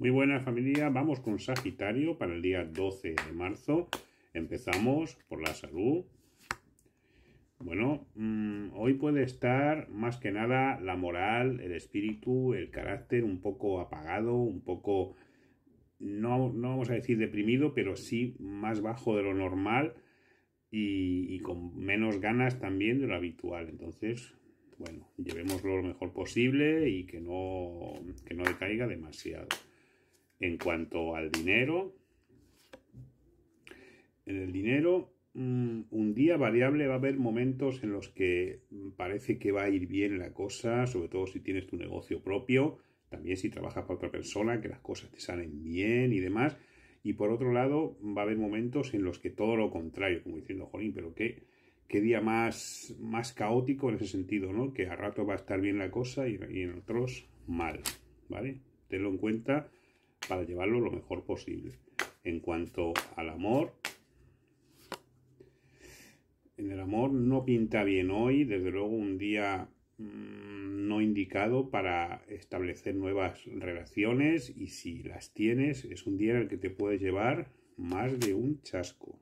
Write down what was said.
Muy buena familia, vamos con Sagitario para el día 12 de marzo. Empezamos por la salud. Bueno, mm, hoy puede estar más que nada la moral, el espíritu, el carácter un poco apagado, un poco, no, vamos a decir deprimido, pero sí más bajo de lo normal y, con menos ganas también de lo habitual. Entonces, bueno, llevémoslo lo mejor posible y que no, que no decaiga demasiado. En cuanto al dinero, en el dinero mm, un día variable va a haber momentos en los que parece que va a ir bien la cosa, sobre todo si tienes tu negocio propio, también si trabajas para otra persona, que las cosas te salen bien y demás. Y por otro lado, va a haber momentos en los que todo lo contrario, como diciendo, Jolín, pero qué, qué día más, más caótico en ese sentido, ¿no? Que a rato va a estar bien la cosa y, y en otros mal, ¿vale? Tenlo en cuenta para llevarlo lo mejor posible. En cuanto al amor, en el amor no pinta bien hoy, desde luego un día mm, no indicado para establecer nuevas relaciones y si las tienes es un día en el que te puedes llevar más de un chasco.